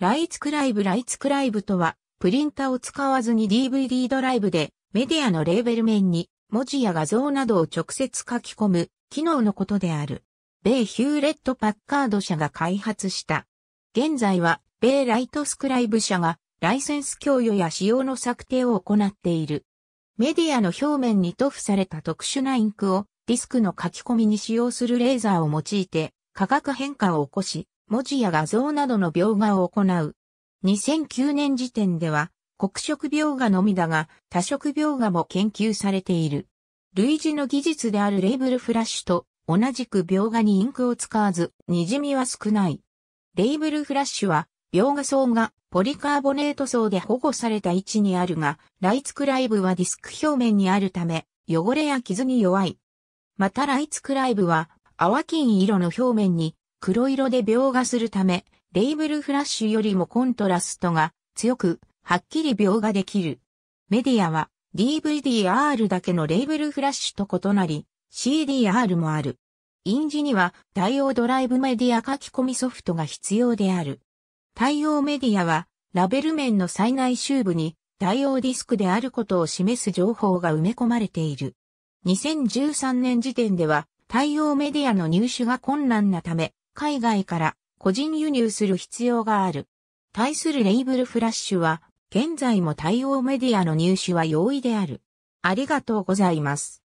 ライツクライブライツクライブとは、プリンタを使わずに DVD ドライブでメディアのレーベル面に文字や画像などを直接書き込む機能のことである。米ヒューレット・パッカード社が開発した。現在は米ライトスクライブ社がライセンス供与や使用の策定を行っている。メディアの表面に塗布された特殊なインクをディスクの書き込みに使用するレーザーを用いて価格変化を起こし、文字や画像などの描画を行う。2009年時点では、黒色描画のみだが、多色描画も研究されている。類似の技術であるレーブルフラッシュと同じく描画にインクを使わず、滲みは少ない。レーブルフラッシュは、描画層がポリカーボネート層で保護された位置にあるが、ライツクライブはディスク表面にあるため、汚れや傷に弱い。またライツクライブは、淡金色の表面に黒色で描画するため、レイブルフラッシュよりもコントラストが強く、はっきり描画できる。メディアは DVD-R だけのレイブルフラッシュと異なり、CDR もある。印字には対応ドライブメディア書き込みソフトが必要である。対応メディアは、ラベル面の最内周部に対応ディスクであることを示す情報が埋め込まれている。2013年時点では、対応メディアの入手が困難なため、海外から個人輸入する必要がある。対するレイブルフラッシュは、現在も対応メディアの入手は容易である。ありがとうございます。